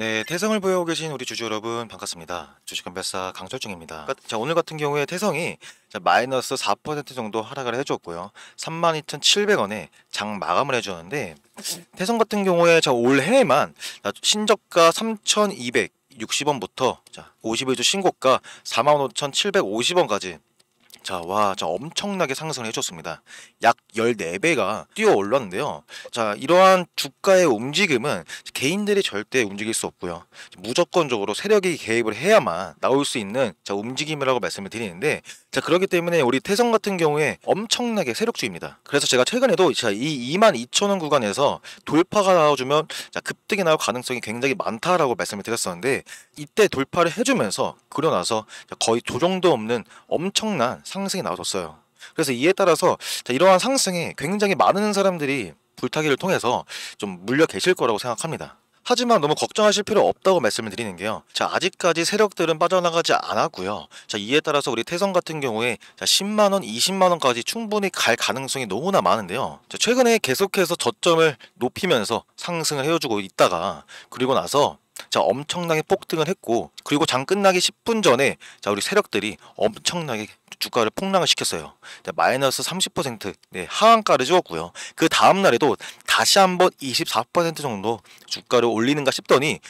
네, 태성을 보여오고 계신 우리 주주 여러분 반갑습니다. 주식건배사 강철중입니다. 자, 오늘 같은 경우에 태성이 자, 마이너스 4% 정도 하락을 해줬고요. 32,700원에 장 마감을 해주는데 태성 같은 경우에 자, 올해만 신저가 3,260원부터 자, 51주 신고가 45,750원까지 자, 와, 자, 엄청나게 상승을 해줬습니다. 약 14배가 뛰어 올랐는데요. 자, 이러한 주가의 움직임은 개인들이 절대 움직일 수 없고요. 무조건적으로 세력이 개입을 해야만 나올 수 있는 자, 움직임이라고 말씀을 드리는데, 자, 그렇기 때문에 우리 태성 같은 경우에 엄청나게 세력주입니다. 그래서 제가 최근에도 자, 이 22,000원 구간에서 돌파가 나와주면 자, 급등이 나올 가능성이 굉장히 많다라고 말씀을 드렸었는데, 이때 돌파를 해주면서 그러나서 거의 조정도 없는 엄청난 상승을 상승이 나왔었어요. 그래서 이에 따라서 자, 이러한 상승에 굉장히 많은 사람들이 불타기를 통해서 좀 물려 계실 거라고 생각합니다. 하지만 너무 걱정하실 필요 없다고 말씀을 드리는 게요. 자, 아직까지 세력들은 빠져나가지 않았고요. 자, 이에 따라서 우리 태성 같은 경우에 자, 10만 원, 20만 원까지 충분히 갈 가능성이 너무나 많은데요. 자, 최근에 계속해서 저점을 높이면서 상승을 해주고 있다가 그리고 나서 자 엄청나게 폭등을 했고 그리고 장 끝나기 10분 전에 자 우리 세력들이 엄청나게 주가를 폭락을 시켰어요. 자, 마이너스 30% 네, 하한가를 주었고요. 그 다음 날에도 다시 한번 24% 정도 주가를 올리는가 싶더니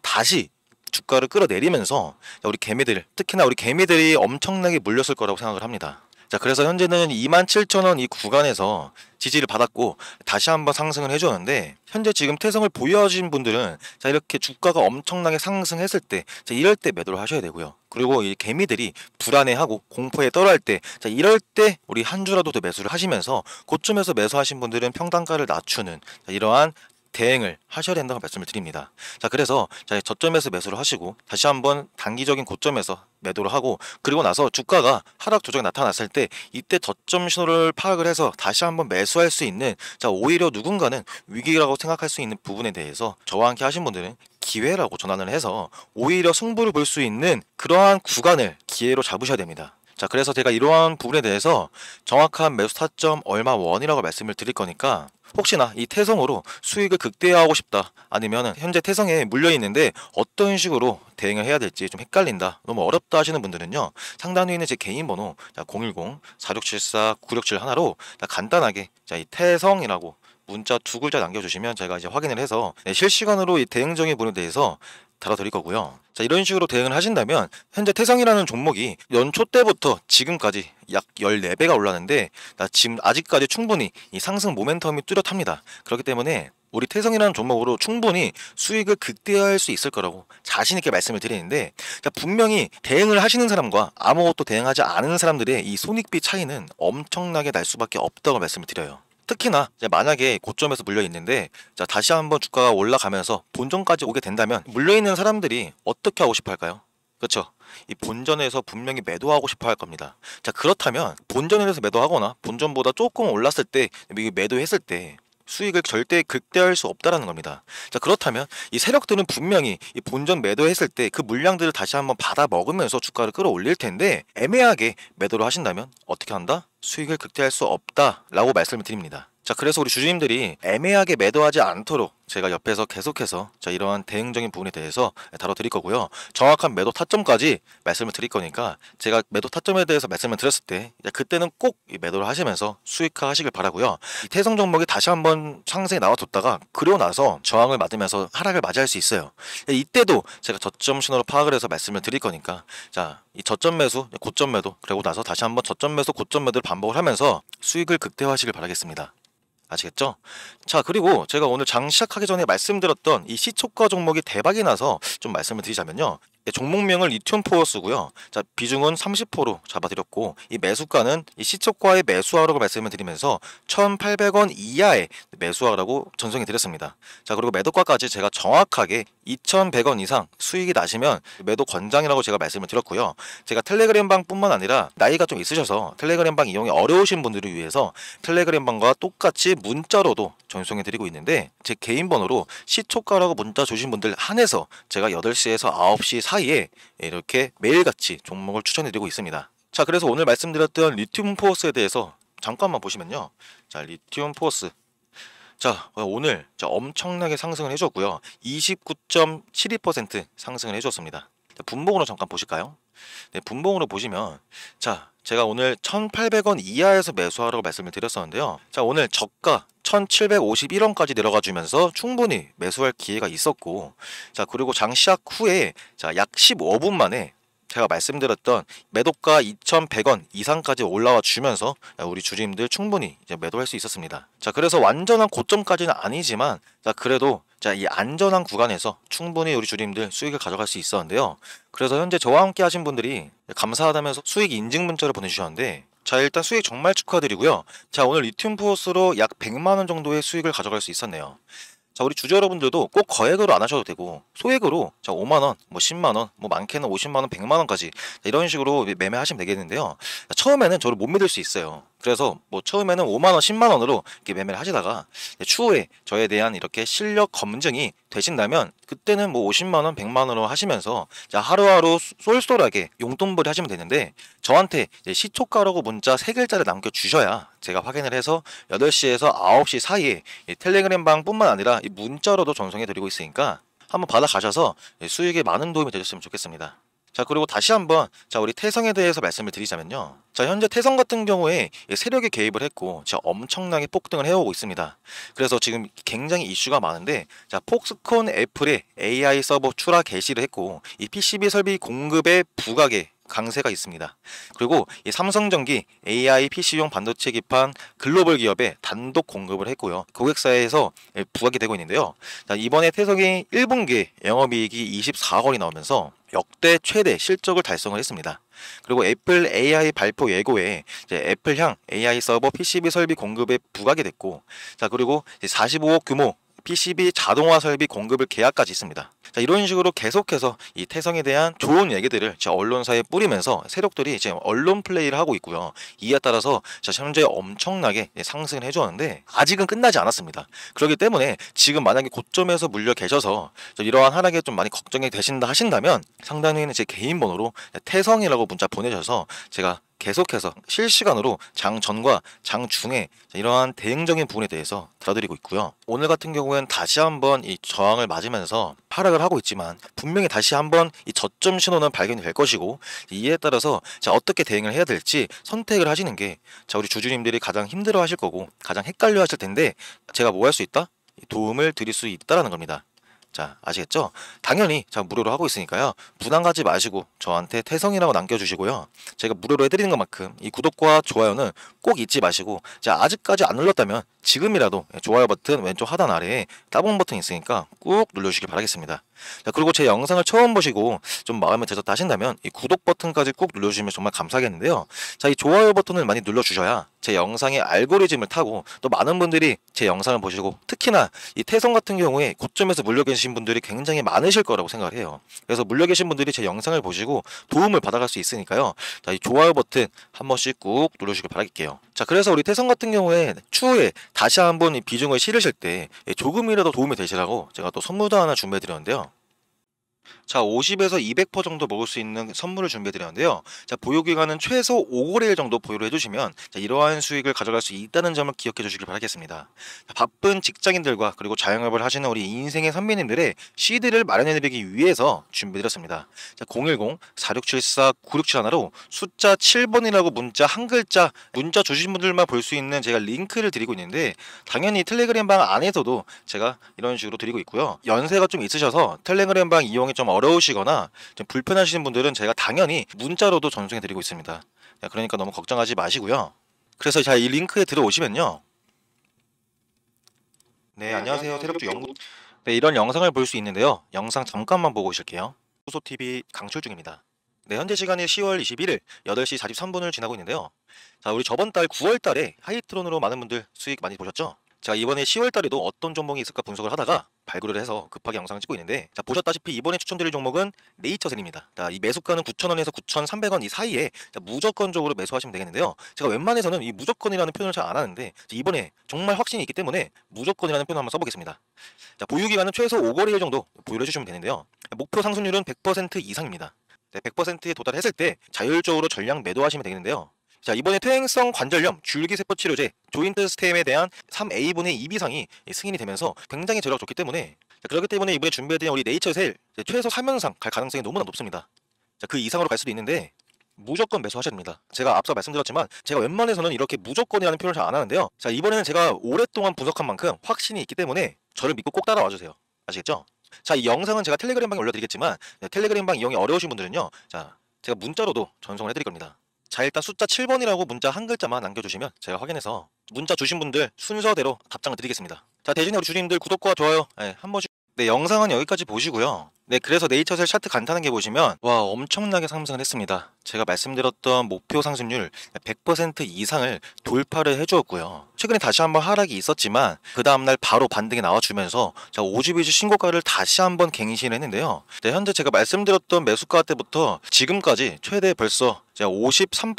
다시 주가를 끌어내리면서 우리 개미들 특히나 우리 개미들이 엄청나게 물렸을 거라고 생각을 합니다. 자, 그래서 현재는 27,000원 이 구간에서 지지를 받았고 다시 한번 상승을 해주었는데 현재 지금 태성을 보유하신 분들은 자 이렇게 주가가 엄청나게 상승했을 때자 이럴 때 매도를 하셔야 되고요. 그리고 이 개미들이 불안해하고 공포에 떨어할 때자 이럴 때 우리 한 주라도 더 매수를 하시면서 고점에서 매수하신 분들은 평단가를 낮추는 자, 이러한 대행을 하셔야 된다고 말씀을 드립니다. 자, 그래서 자, 저점에서 매수를 하시고 다시 한번 단기적인 고점에서 매도를 하고 그리고 나서 주가가 하락 조정이 나타났을 때 이때 저점 신호를 파악을 해서 다시 한번 매수할 수 있는 자, 오히려 누군가는 위기라고 생각할 수 있는 부분에 대해서 저와 함께 하신 분들은 기회라고 전환을 해서 오히려 승부를 볼 수 있는 그러한 구간을 기회로 잡으셔야 됩니다. 자 그래서 제가 이러한 부분에 대해서 정확한 매수 타점 얼마 원이라고 말씀을 드릴 거니까 혹시나 이 태성으로 수익을 극대화하고 싶다 아니면 현재 태성에 물려 있는데 어떤 식으로 대응을 해야 될지 좀 헷갈린다 너무 어렵다 하시는 분들은요 상단 위에 있는 제 개인 번호 010-4674-9671로 간단하게 이 태성이라고 문자 두 글자 남겨주시면 제가 이제 확인을 해서 네, 실시간으로 이 대응 정의 부분에 대해서 달아드릴 거고요. 자 이런 식으로 대응을 하신다면 현재 태성이라는 종목이 연초 때부터 지금까지 약 14배가 올랐는데 나 지금 아직까지 충분히 이 상승 모멘텀이 뚜렷합니다. 그렇기 때문에 우리 태성이라는 종목으로 충분히 수익을 극대화할 수 있을 거라고 자신 있게 말씀을 드리는데 그러니까 분명히 대응을 하시는 사람과 아무것도 대응하지 않은 사람들의 이 손익비 차이는 엄청나게 날 수밖에 없다고 말씀을 드려요. 특히나 만약에 고점에서 물려 있는데 자 다시 한번 주가가 올라가면서 본전까지 오게 된다면 물려 있는 사람들이 어떻게 하고 싶어 할까요? 그렇죠. 이 본전에서 분명히 매도하고 싶어 할 겁니다. 자 그렇다면 본전에서 매도하거나 본전보다 조금 올랐을 때 매도했을 때 수익을 절대 극대화할 수 없다라는 겁니다. 자 그렇다면 이 세력들은 분명히 이 본전 매도했을 때 그 물량들을 다시 한번 받아 먹으면서 주가를 끌어올릴 텐데 애매하게 매도를 하신다면 어떻게 한다? 수익을 극대할 수 없다라고 말씀을 드립니다. 자, 그래서 우리 주주님들이 애매하게 매도하지 않도록 제가 옆에서 계속해서 자, 이러한 대응적인 부분에 대해서 다뤄드릴 거고요. 정확한 매도 타점까지 말씀을 드릴 거니까 제가 매도 타점에 대해서 말씀을 드렸을 때 그때는 꼭 매도를 하시면서 수익화 하시길 바라고요. 이 태성 종목이 다시 한번 상승에 나와뒀다가 그리고 나서 저항을 맞으면서 하락을 맞이할 수 있어요. 이때도 제가 저점 신호로 파악을 해서 말씀을 드릴 거니까 자, 이 저점 매수, 고점 매도 그리고 나서 다시 한번 저점 매수, 고점 매도를 반복을 하면서 수익을 극대화하시길 바라겠습니다. 아시겠죠? 자 그리고 제가 오늘 장 시작하기 전에 말씀드렸던 이 시초가 종목이 대박이 나서 좀 말씀을 드리자면요 예, 종목명을 리튬포어 쓰고요. 자, 비중은 30%로 잡아드렸고 이 매수가는 이 시초가의 매수하라고 말씀을 드리면서 1,800원 이하의 매수하라고 전송해 드렸습니다. 자, 그리고 매도가까지 제가 정확하게 2,100원 이상 수익이 나시면 매도 권장이라고 제가 말씀을 드렸고요. 제가 텔레그램방뿐만 아니라 나이가 좀 있으셔서 텔레그램방 이용이 어려우신 분들을 위해서 텔레그램방과 똑같이 문자로도 전송해 드리고 있는데 제 개인 번호로 시초가라고 문자 주신 분들 한해서 제가 8시에서 9시 40 사이에 이렇게 매일같이 종목을 추천해드리고 있습니다. 자 그래서 오늘 말씀드렸던 리튬 포스에 대해서 잠깐만 보시면요. 자 리튬 포스 자 오늘 엄청나게 상승을 해줬고요. 29.72% 상승을 해줬습니다. 분봉으로 잠깐 보실까요? 네, 분봉으로 보시면 자 제가 오늘 1,800원 이하에서 매수하라고 말씀을 드렸었는데요. 자, 오늘 저가 1,751원까지 내려가 주면서 충분히 매수할 기회가 있었고 자, 그리고 장 시작 후에 자, 약 15분 만에 제가 말씀드렸던 매도가 2,100원 이상까지 올라와 주면서 우리 주주님들 충분히 매도할 수 있었습니다. 자, 그래서 완전한 고점까지는 아니지만 자, 그래도 자, 이 안전한 구간에서 충분히 우리 주님들 수익을 가져갈 수 있었는데요. 그래서 현재 저와 함께 하신 분들이 감사하다면서 수익 인증 문자를 보내주셨는데 자 일단 수익 정말 축하드리고요. 자 오늘 리튬 포스로 약 100만원 정도의 수익을 가져갈 수 있었네요. 자 우리 주주 여러분들도 꼭 거액으로 안 하셔도 되고 소액으로 자 5만원 뭐 10만원 뭐 많게는 50만원 100만원까지 이런 식으로 매매하시면 되겠는데요. 자, 처음에는 저를 못 믿을 수 있어요. 그래서 뭐 처음에는 5만 원, 10만 원으로 이렇게 매매를 하시다가 추후에 저에 대한 이렇게 실력 검증이 되신다면 그때는 뭐 50만 원, 100만 원으로 하시면서 하루하루 쏠쏠하게 용돈벌이 하시면 되는데 저한테 시초가라고 문자 세 글자를 남겨 주셔야 제가 확인을 해서 8시에서 9시 사이에 텔레그램 방뿐만 아니라 문자로도 전송해 드리고 있으니까 한번 받아가셔서 수익에 많은 도움이 되셨으면 좋겠습니다. 자 그리고 다시 한번 자 우리 태성에 대해서 말씀을 드리자면요 자 현재 태성 같은 경우에 세력에 개입을 했고 자 엄청나게 폭등을 해오고 있습니다 그래서 지금 굉장히 이슈가 많은데 자 폭스콘 애플의 AI 서버 출하 개시를 했고 이 PCB 설비 공급의 부각에 강세가 있습니다. 그리고 이 삼성전기 AI PC용 반도체 기판 글로벌 기업에 단독 공급을 했고요. 고객사에서 예, 부각이 되고 있는데요. 자, 이번에 태성이 1분기 영업이익이 24억 원이 나오면서 역대 최대 실적을 달성을 했습니다. 그리고 애플 AI 발표 예고에 애플향 AI 서버 PCB 설비 공급에 부각이 됐고, 자 그리고 45억 규모 PCB 자동화 설비 공급을 계약까지 있습니다. 자, 이런 식으로 계속해서 이 태성에 대한 좋은 얘기들을 언론사에 뿌리면서 세력들이 지금 언론 플레이를 하고 있고요. 이에 따라서 자, 현재 엄청나게 상승을 해주었는데 아직은 끝나지 않았습니다. 그렇기 때문에 지금 만약에 고점에서 물려 계셔서 이러한 하락에 좀 많이 걱정이 되신다 하신다면 상당히있제 개인 번호로 태성이라고 문자 보내셔서 제가 계속해서 실시간으로 장 전과 장 중에 이러한 대응적인 부분에 대해서 들어드리고 있고요. 오늘 같은 경우에는 다시 한번 이 저항을 맞으면서 파락을 하고 있지만 분명히 다시 한번 이 저점 신호는 발견이 될 것이고 이에 따라서 자 어떻게 대응을 해야 될지 선택을 하시는 게자 우리 주주님들이 가장 힘들어 하실 거고 가장 헷갈려 하실 텐데 제가 뭐 할 수 있다? 도움을 드릴 수 있다라는 겁니다. 자, 아시겠죠? 당연히 자 무료로 하고 있으니까요. 부담 가지 마시고 저한테 태성이라고 남겨주시고요. 제가 무료로 해드리는 것만큼 이 구독과 좋아요는 꼭 잊지 마시고 자 아직까지 안 눌렀다면 지금이라도 좋아요 버튼 왼쪽 하단 아래에 따봉 버튼이 있으니까 꾹 눌러주시길 바라겠습니다. 자, 그리고 제 영상을 처음 보시고 좀 마음에 드셨다 하신다면 이 구독 버튼까지 꾹 눌러주시면 정말 감사하겠는데요. 자, 이 좋아요 버튼을 많이 눌러주셔야 제 영상의 알고리즘을 타고 또 많은 분들이 제 영상을 보시고 특히나 이 태성 같은 경우에 고점에서 물려 계신 분들이 굉장히 많으실 거라고 생각을 해요. 그래서 물려 계신 분들이 제 영상을 보시고 도움을 받아갈 수 있으니까요. 자, 이 좋아요 버튼 한 번씩 꾹 눌러주길 시 바라겠게요. 자, 그래서 우리 태성 같은 경우에 추후에 다시 한번 비중을 실으실 때 조금이라도 도움이 되시라고 제가 또 선물도 하나 준비해 드렸는데요. 자, 50에서 200% 정도 먹을 수 있는 선물을 준비해 드렸는데요. 자, 보유 기간은 최소 5거래일 정도 보유를 해 주시면 자, 이러한 수익을 가져갈 수 있다는 점을 기억해 주시길 바라겠습니다. 자, 바쁜 직장인들과 그리고 자영업을 하시는 우리 인생의 선배님들의 CD를 마련해 드리기 위해서 준비해 드렸습니다. 자, 010 4674 9671로 숫자 7번이라고 문자 한 글자 문자 주신 분들만 볼 수 있는 제가 링크를 드리고 있는데 당연히 텔레그램 방 안에서도 제가 이런 식으로 드리고 있고요. 연세가 좀 있으셔서 텔레그램 방 이용이 좀 어려 어려우시거나 좀 불편하신 분들은 제가 당연히 문자로도 전송해 드리고 있습니다. 그러니까 너무 걱정하지 마시고요. 그래서 자 이 링크에 들어오시면요. 네, 네 안녕하세요. 태력주 연구 네, 이런 영상을 볼 수 있는데요. 영상 잠깐만 보고 오실게요. 소소TV 강철 중입니다. 네, 현재 시간이 10월 21일 8시 43분을 지나고 있는데요. 자, 우리 저번 달 9월 달에 하이트론으로 많은 분들 수익 많이 보셨죠? 제 이번에 10월달에도 어떤 종목이 있을까 분석을 하다가 네. 발굴을 해서 급하게 영상을 찍고 있는데 자 보셨다시피 이번에 추천드릴 종목은 네이처젠입니다. 자, 이 매수가는 9,000원에서 9,300원 이 사이에 자, 무조건적으로 매수하시면 되겠는데요. 제가 웬만해서는 이 무조건이라는 표현을 잘 안 하는데 이번에 정말 확신이 있기 때문에 무조건이라는 표현을 한번 써보겠습니다. 자, 보유기간은 최소 5거래일 정도 보유를 해주시면 되는데요. 목표 상승률은 100% 이상입니다. 100%에 도달했을 때 자율적으로 전량 매도하시면 되겠는데요. 자, 이번에 퇴행성 관절염 줄기세포 치료제 조인트 스템에 대한 3A분의 2비상이 승인이 되면서 굉장히 전략 좋기 때문에 자, 그렇기 때문에 이번에 준비해드린 우리 네이처 세일 최소 3연상 갈 가능성이 너무나 높습니다. 자, 그 이상으로 갈 수도 있는데 무조건 매수하셔야 됩니다. 제가 앞서 말씀드렸지만 제가 웬만해서는 이렇게 무조건이라는 표현을 잘 안 하는데요. 자, 이번에는 제가 오랫동안 분석한 만큼 확신이 있기 때문에 저를 믿고 꼭 따라와 주세요. 아시겠죠? 자, 이 영상은 제가 텔레그램 방에 올려드리겠지만 네, 텔레그램 방 이용이 어려우신 분들은요. 자, 제가 문자로도 전송을 해드릴 겁니다. 자 일단 숫자 7번이라고 문자 한 글자만 남겨주시면 제가 확인해서 문자 주신 분들 순서대로 답장을 드리겠습니다. 자 대신에 우리 주님들 구독과 좋아요 네, 한 번씩 네 영상은 여기까지 보시고요. 네, 그래서 네이처셀 차트 간단하게 보시면 와 엄청나게 상승을 했습니다. 제가 말씀드렸던 목표 상승률 100% 이상을 돌파를 해주었고요. 최근에 다시 한번 하락이 있었지만 그 다음날 바로 반등이 나와주면서 자 52주 신고가를 다시 한번 갱신했는데요. 네, 현재 제가 말씀드렸던 매수가 때부터 지금까지 최대 벌써 53%,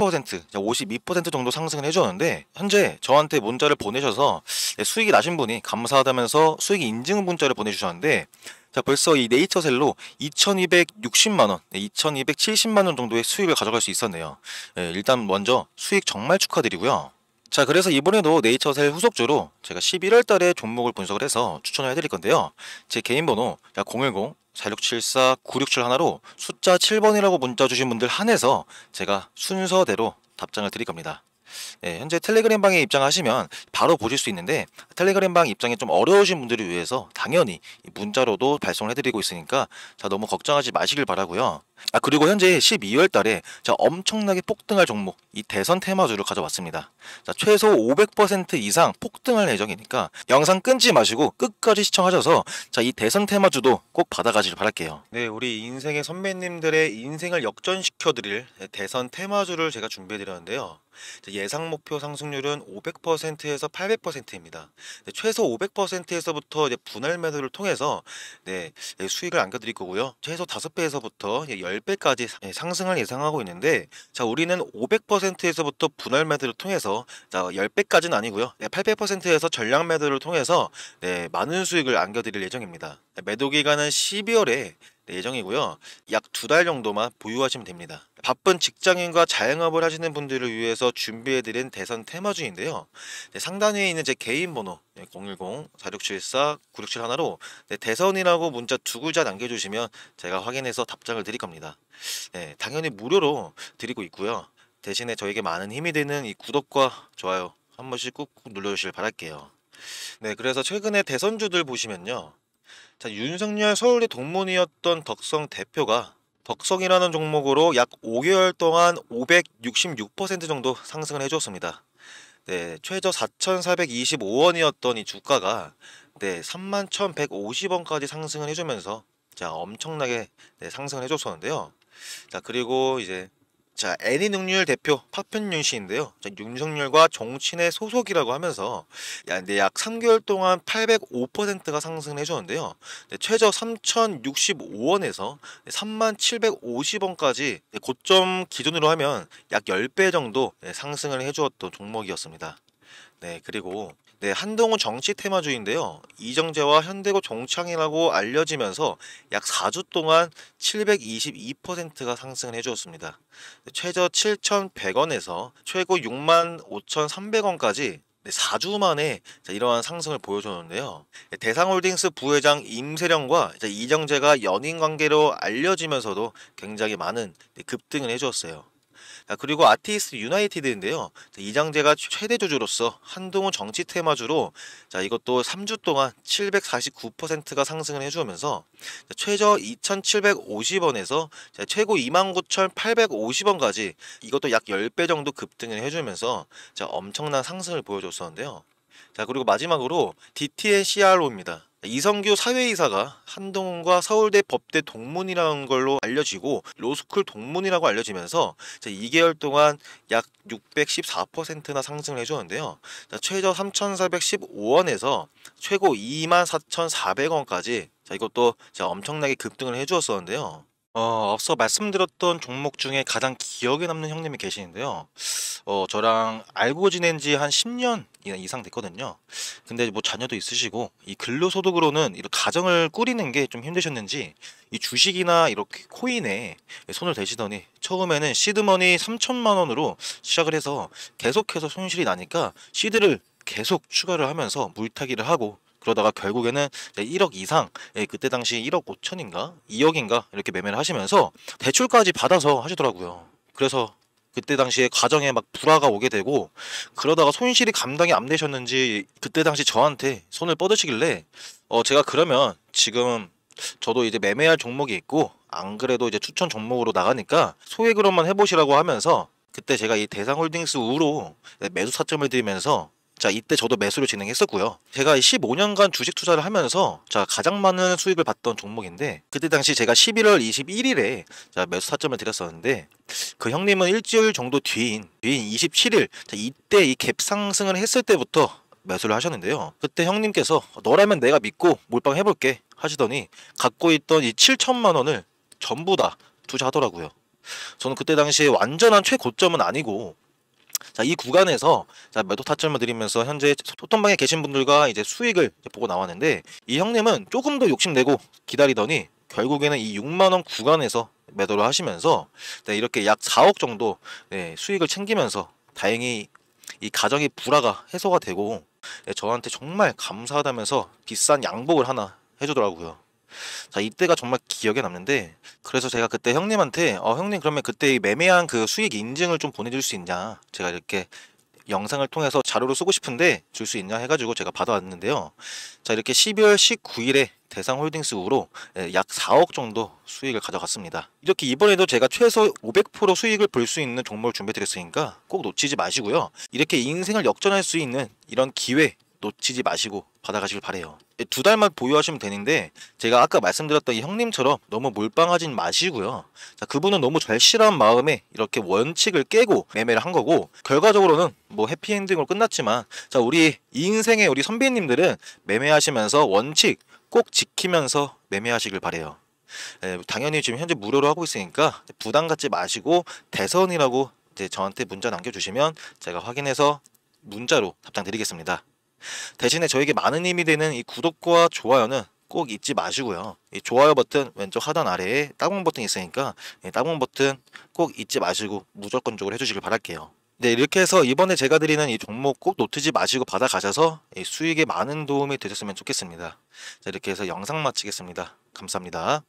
52% 정도 상승을 해주었는데 현재 저한테 문자를 보내셔서 네, 수익이 나신 분이 감사하다면서 수익 인증 문자를 보내주셨는데 자, 벌써 이 네이처셀로 2,260만원, 2,270만원 정도의 수익을 가져갈 수 있었네요. 예, 일단 먼저 수익 정말 축하드리고요. 자, 그래서 이번에도 네이처셀 후속주로 제가 11월 달에 종목을 분석을 해서 추천을 해드릴 건데요. 제 개인 번호 약010 4674 967 하나로 숫자 7번이라고 문자 주신 분들 한해서 제가 순서대로 답장을 드릴 겁니다. 네, 현재 텔레그램 방에 입장하시면 바로 보실 수 있는데 텔레그램 방 입장이 좀 어려우신 분들을 위해서 당연히 문자로도 발송을 해드리고 있으니까 자 너무 걱정하지 마시길 바라고요. 아 그리고 현재 12월 달에 자 엄청나게 폭등할 종목 이 대선 테마주를 가져왔습니다. 자 최소 500% 이상 폭등할 예정이니까 영상 끊지 마시고 끝까지 시청하셔서 자 이 대선 테마주도 꼭 받아가길 시 바랄게요. 네 우리 인생의 선배님들의 인생을 역전시켜드릴 대선 테마주를 제가 준비해드렸는데요. 예상 목표 상승률은 500%에서 800%입니다. 최소 500%에서부터 분할 매도를 통해서 네, 예, 수익을 안겨드릴 거고요. 최소 5배에서부터 10배까지 예, 상승을 예상하고 있는데 자 우리는 500%에서부터 분할 매도를 통해서 10배까지는 아니고요. 800%에서 전량 매도를 통해서 많은 수익을 안겨드릴 예정입니다. 매도 기간은 12월에 예정이고요. 약 두 달 정도만 보유하시면 됩니다. 바쁜 직장인과 자영업을 하시는 분들을 위해서 준비해드린 대선 테마중인데요 네, 상단에 있는 제 개인 번호 010-4674-9671로 대선이라고 문자 두 글자 남겨주시면 제가 확인해서 답장을 드릴 겁니다. 네, 당연히 무료로 드리고 있고요. 대신에 저에게 많은 힘이 되는 이 구독과 좋아요 한 번씩 꾹꾹 눌러주시길 바랄게요. 네, 그래서 최근에 대선주들 보시면요. 자, 윤석열 서울대 동문이었던 덕성 대표가 덕성이라는 종목으로 약 5개월 동안 566% 정도 상승을 해줬습니다. 네, 최저 4,425원이었던 이 주가가 네, 31,150원까지 상승을 해주면서 자, 엄청나게 네, 상승을 해줬었는데요. 자, 그리고 이제 자, 애니능률 대표 파편윤 씨인데요. 자, 윤석열과 정치의 소속이라고 하면서 야, 네, 약 3개월 동안 805%가 상승을 해주는데요. 었 네, 최저 3,065원에서 3,750원까지 네, 고점 기준으로 하면 약 10배 정도 네, 상승을 해주었던 종목이었습니다. 네, 그리고 네, 한동훈 정치 테마주인데요. 이정재와 현대고 종창이라고 알려지면서 약 4주 동안 722%가 상승을 해주었습니다. 네, 최저 7,100원에서 최고 65,300원까지 4주 만에 이러한 상승을 보여줬는데요. 네, 대상홀딩스 부회장 임세령과 이정재가 연인 관계로 알려지면서도 굉장히 많은 급등을 해주었어요. 아, 그리고 아티스트 유나이티드인데요. 이장재가 최대 주주로서 한동훈 정치 테마주로 자, 이것도 3주 동안 749%가 상승을 해주면서 최저 2,750원에서 최고 29,850원까지 이것도 약 10배 정도 급등을 해주면서 엄청난 상승을 보여줬었는데요. 자 그리고 마지막으로 DTNCRO입니다. 이성규 사회이사가 한동훈과 서울대 법대 동문이라는 걸로 알려지고 로스쿨 동문이라고 알려지면서 2개월 동안 약 614%나 상승을 해주는데요. 었 최저 3,415원에서 최고 24,400원까지 이것도 엄청나게 급등을 해주었었는데요. 어 앞서 말씀드렸던 종목 중에 가장 기억에 남는 형님이 계시는데요. 어 저랑 알고 지낸 지 한 10년 이상 됐거든요. 근데 뭐 자녀도 있으시고 이 근로소득으로는 이 가정을 꾸리는 게 좀 힘드셨는지 이 주식이나 이렇게 코인에 손을 대시더니 처음에는 시드머니 3천만 원으로 시작을 해서 계속해서 손실이 나니까 시드를 계속 추가를 하면서 물타기를 하고 그러다가 결국에는 1억 이상 예, 그때 당시 1억 5천인가 2억인가 이렇게 매매를 하시면서 대출까지 받아서 하시더라고요. 그래서 그때 당시에 가정에 막 불화가 오게 되고 그러다가 손실이 감당이 안 되셨는지 그때 당시 저한테 손을 뻗으시길래 어 제가 그러면 지금 저도 이제 매매할 종목이 있고 안 그래도 이제 추천 종목으로 나가니까 소액으로만 해보시라고 하면서 그때 제가 이 대상홀딩스 우로 매수 사점을 드리면서 자 이때 저도 매수를 진행했었고요. 제가 15년간 주식 투자를 하면서 자 가장 많은 수익을 봤던 종목인데 그때 당시 제가 11월 21일에 자 매수 사점을 드렸었는데 그 형님은 일주일 정도 뒤인 뒤인 27일 자 이때 이갭 상승을 했을 때부터 매수를 하셨는데요. 그때 형님께서 너라면 내가 믿고 몰빵 해볼게 하시더니 갖고 있던 이 7천만 원을 전부 다 투자하더라고요. 저는 그때 당시에 완전한 최고점은 아니고 자, 이 구간에서 자, 매도 타점을 드리면서 현재 소통방에 계신 분들과 이제 수익을 이제 보고 나왔는데 이 형님은 조금 더 욕심내고 기다리더니 결국에는 이 6만원 구간에서 매도를 하시면서 네, 이렇게 약 4억 정도 네, 수익을 챙기면서 다행히 이 가정의 불화가 해소가 되고 네, 저한테 정말 감사하다면서 비싼 양복을 하나 해주더라고요. 자, 이때가 정말 기억에 남는데 그래서 제가 그때 형님한테 어 형님 그러면 그때 매매한 그 수익 인증을 좀 보내줄 수 있냐 제가 이렇게 영상을 통해서 자료를 쓰고 싶은데 줄 수 있냐 해가지고 제가 받아왔는데요. 자 이렇게 12월 19일에 대상홀딩스 우로 예, 약 4억 정도 수익을 가져갔습니다. 이렇게 이번에도 제가 최소 500% 수익을 볼 수 있는 종목을 준비해드렸으니까 꼭 놓치지 마시고요. 이렇게 인생을 역전할 수 있는 이런 기회 놓치지 마시고 받아가시길 바래요. 예, 두 달만 보유하시면 되는데 제가 아까 말씀드렸던 이 형님처럼 너무 몰빵하진 마시고요. 자, 그분은 너무 절실한 마음에 이렇게 원칙을 깨고 매매를 한 거고 결과적으로는 뭐 해피엔딩으로 끝났지만 자 우리 인생의 우리 선배님들은 매매하시면서 원칙 꼭 지키면서 매매하시길 바래요. 에, 예, 당연히 지금 현재 무료로 하고 있으니까 부담 갖지 마시고 대선이라고 이제 저한테 문자 남겨주시면 제가 확인해서 문자로 답장 드리겠습니다. 대신에 저에게 많은 힘이 되는 이 구독과 좋아요는 꼭 잊지 마시고요. 이 좋아요 버튼 왼쪽 하단 아래에 따봉 버튼 있으니까 따봉 버튼 꼭 잊지 마시고 무조건적으로 해주시길 바랄게요. 네 이렇게 해서 이번에 제가 드리는 이 종목 꼭 놓치지 마시고 받아가셔서 수익에 많은 도움이 되셨으면 좋겠습니다. 자, 이렇게 해서 영상 마치겠습니다. 감사합니다.